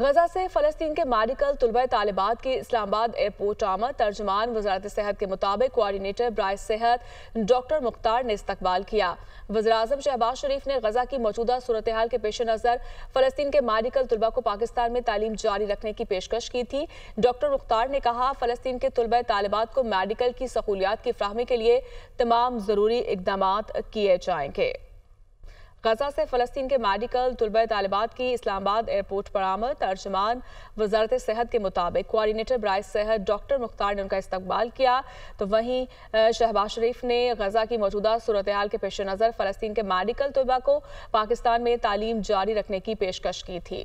गजा से फलस्तीन के मेडिकल तलबा तालिबात की इस्लामाबाद एयरपोर्ट आमद तर्जमान वजारत सेहत के मुताबिक कोआर्डीटर ब्राय सेहत डॉक्टर मुख्तार ने इस्तबाल किया वजर अजम शहबाज शरीफ ने गजा की मौजूदा सूरत हाल के पेश नज़र फलस्तीन के मेडिकल तलबा को पाकिस्तान में तालीम जारी रखने की पेशकश की थी डॉक्टर मुख्तार ने कहा फलस्तीन के तलबा तालबात को मेडिकल की सहूलियात की फ्राहमी के लिए तमाम ज़रूरी इकदाम किए जाएंगे गजा से फलस्तीन के मेडिकल तलबा तालिबात की इस्लामाबाद एयरपोर्ट पर आमद तर्जमान वजारत सेहत के मुताबिक कोआर्डीटर ब्राइस सेहत डॉक्टर मुख्तार ने उनका इस्तबाल किया तो वहीं शहबाज शरीफ ने गजा की मौजूदा सूरत हाल के पेश नज़र फलस्तीन के मेडिकल तलबा को पाकिस्तान में तालीम जारी रखने की पेशकश की थी